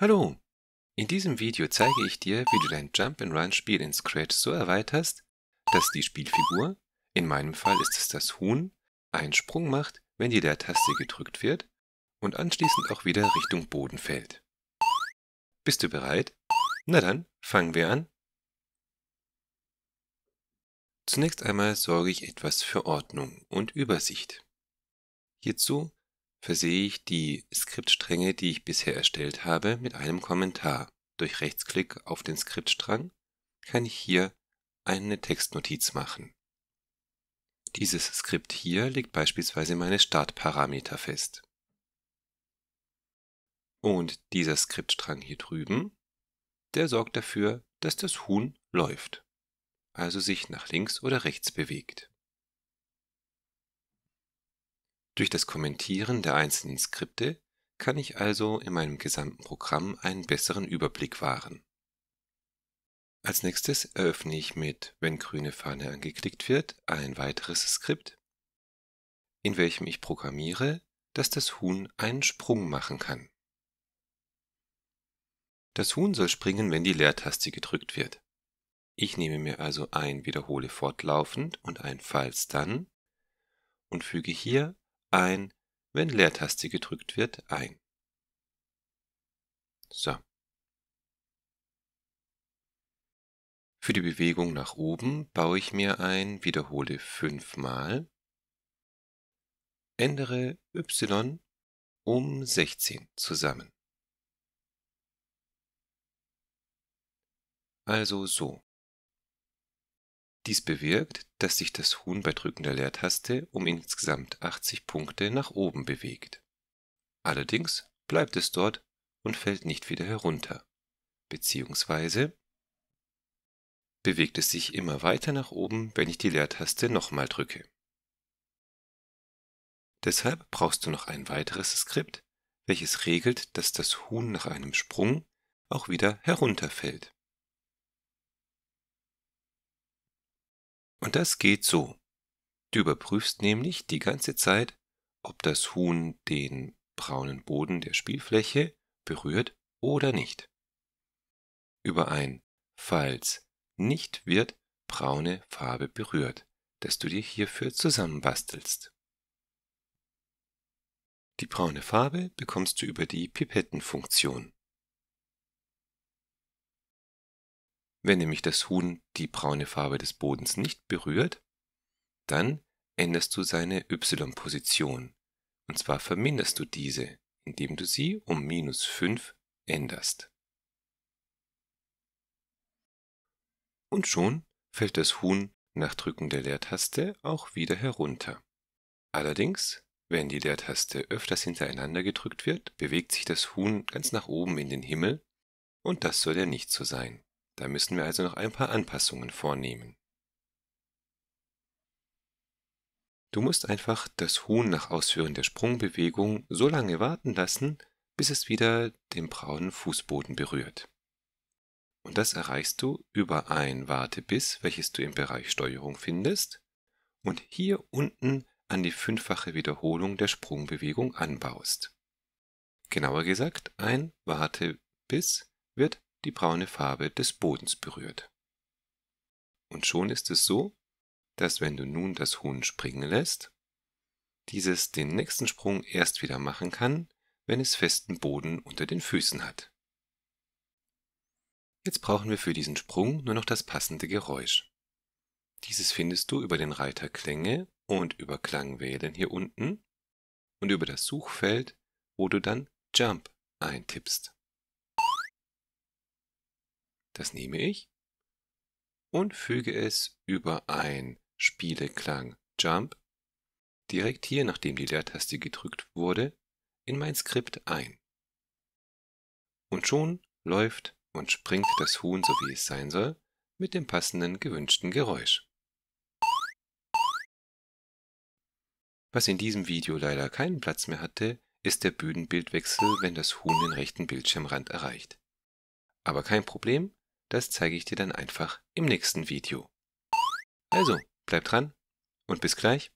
Hallo! In diesem Video zeige ich dir, wie du dein Jump-and-Run-Spiel in Scratch so erweiterst, dass die Spielfigur, in meinem Fall ist es das Huhn, einen Sprung macht, wenn die Leertaste gedrückt wird und anschließend auch wieder Richtung Boden fällt. Bist du bereit? Na dann, fangen wir an! Zunächst einmal sorge ich etwas für Ordnung und Übersicht. Hierzu versehe ich die Skriptstränge, die ich bisher erstellt habe, mit einem Kommentar. Durch Rechtsklick auf den Skriptstrang kann ich hier eine Textnotiz machen. Dieses Skript hier legt beispielsweise meine Startparameter fest. Und dieser Skriptstrang hier drüben, der sorgt dafür, dass das Huhn läuft, also sich nach links oder rechts bewegt. Durch das Kommentieren der einzelnen Skripte kann ich also in meinem gesamten Programm einen besseren Überblick wahren. Als nächstes eröffne ich mit Wenn grüne Fahne angeklickt wird ein weiteres Skript, in welchem ich programmiere, dass das Huhn einen Sprung machen kann. Das Huhn soll springen, wenn die Leertaste gedrückt wird. Ich nehme mir also ein Wiederhole fortlaufend und ein Falls dann und füge hier ein, wenn Leertaste gedrückt wird, ein. So. Für die Bewegung nach oben baue ich mir ein Wiederhole fünfmal, ändere y um 16 zusammen. Also so. Dies bewirkt, dass sich das Huhn bei Drücken der Leertaste um insgesamt 80 Punkte nach oben bewegt. Allerdings bleibt es dort und fällt nicht wieder herunter, beziehungsweise bewegt es sich immer weiter nach oben, wenn ich die Leertaste nochmal drücke. Deshalb brauchst du noch ein weiteres Skript, welches regelt, dass das Huhn nach einem Sprung auch wieder herunterfällt Und das geht so. Du überprüfst nämlich die ganze Zeit, ob das Huhn den braunen Boden der Spielfläche berührt oder nicht. Über ein falls nicht wird braune Farbe berührt, das du dir hierfür zusammenbastelst. Die braune Farbe bekommst du über die Pipettenfunktion. Wenn nämlich das Huhn die braune Farbe des Bodens nicht berührt, dann änderst du seine y-Position. Und zwar verminderst du diese, indem du sie um minus 5 änderst. Und schon fällt das Huhn nach Drücken der Leertaste auch wieder herunter. Allerdings, wenn die Leertaste öfters hintereinander gedrückt wird, bewegt sich das Huhn ganz nach oben in den Himmel und das soll ja nicht so sein. Da müssen wir also noch ein paar Anpassungen vornehmen. Du musst einfach das Huhn nach Ausführen der Sprungbewegung so lange warten lassen, bis es wieder den braunen Fußboden berührt. Und das erreichst du über ein Wartebiss, welches du im Bereich Steuerung findest, und hier unten an die fünffache Wiederholung der Sprungbewegung anbaust. Genauer gesagt, ein Wartebiss wird die braune Farbe des Bodens berührt. Und schon ist es so, dass wenn du nun das Huhn springen lässt, dieses den nächsten Sprung erst wieder machen kann, wenn es festen Boden unter den Füßen hat. Jetzt brauchen wir für diesen Sprung nur noch das passende Geräusch. Dieses findest du über den Reiter Klänge und über Klang wählen hier unten und über das Suchfeld, wo du dann Jump eintippst. Das nehme ich und füge es über ein Spieleklang Jump direkt hier, nachdem die Leertaste gedrückt wurde, in mein Skript ein. Und schon läuft und springt das Huhn, so wie es sein soll, mit dem passenden gewünschten Geräusch. Was in diesem Video leider keinen Platz mehr hatte, ist der Bühnenbildwechsel, wenn das Huhn den rechten Bildschirmrand erreicht. Aber kein Problem, das zeige ich dir dann einfach im nächsten Video. Also, bleib dran und bis gleich.